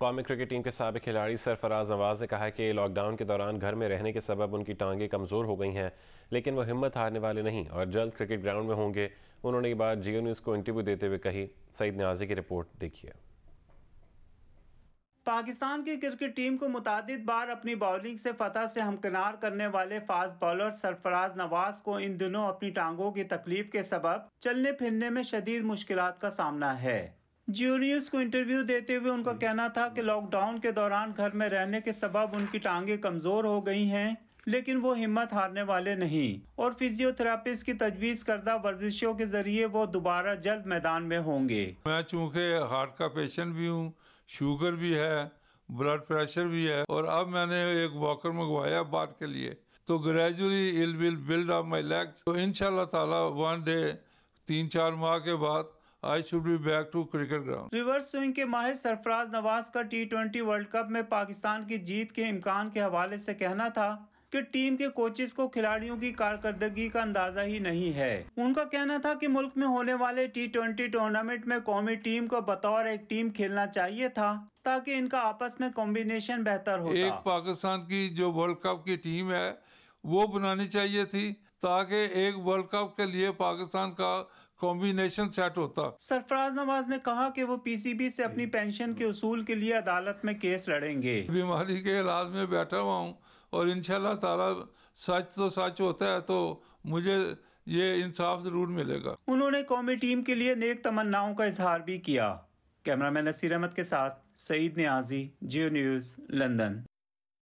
कौमी cricket team के सबक खिलाड़ी सरफराज नवाज ने कहा कि लॉकडाउन के दौरान घर में रहने के सबब उनकी टांगें कमज़ोर हो गई हैं लेकिन वो हिम्मत हारने वाले नहीं और जल्द क्रिकेट ग्राउंड में होंगे उन्होंने ये बात जियो न्यूज़ को इंटरव्यू देते हुए कही सईद न्याजी की रिपोर्ट देखिए पाकिस्तान की क्रिकेट टीम को मुतद बार अपनी बॉलिंग से फतह से हमकनार करने वाले फास्ट बॉलर सरफराज नवाज को इन दिनों अपनी टांगों की तकलीफ के सबब चलने फिरने में शदीद मुश्किल का सामना है ज्यूरियस को इंटरव्यू देते हुए उनका कहना था कि लॉकडाउन के दौरान घर में रहने के सबब उनकी टांगे कमजोर हो गई हैं लेकिन वो हिम्मत हारने वाले नहीं और फिजियोथेरापिस्ट की तजवीज करदा वर्जिशों के जरिए वो दोबारा जल्द मैदान में होंगे मैं चूँकि हार्ट का पेशेंट भी हूँ शुगर भी है ब्लड प्रेशर भी है और अब मैंने एक वॉकर मंगवाया बात के लिए तो gradually I'll will build up my legs तो इन ताला वन डे तीन चार माह के बाद I should be back to cricket ground reverse swing के माहिर सरफराज नवाज का टी ट्वेंटी वर्ल्ड कप में पाकिस्तान की जीत के इम्कान के हवाले से कहना था कि टीम के कोचेस को खिलाड़ियों की कारकर्दगी का अंदाजा ही नहीं है उनका कहना था कि मुल्क में होने वाले टी ट्वेंटी टूर्नामेंट में कौमी टीम को बतौर एक टीम खेलना चाहिए था ताकि इनका आपस में कॉम्बिनेशन बेहतर हो एक पाकिस्तान की जो वर्ल्ड कप की टीम है वो बनानी चाहिए थी ताकि एक वर्ल्ड कप के लिए पाकिस्तान का कॉम्बिनेशन सेट होता सरफराज नवाज ने कहा कि वो पीसीबी से अपनी पेंशन के उसूल के लिए अदालत में केस लड़ेंगे बीमारी के इलाज में बैठा हुआ हूँ और इन ताला सच तो सच होता है तो मुझे ये इंसाफ जरूर मिलेगा उन्होंने कौमी टीम के लिए नेक तमन्नाओं का इजहार भी किया कैमरामैन नसीर अहमद के साथ सईद न्याजी जियो न्यूज़ लंदन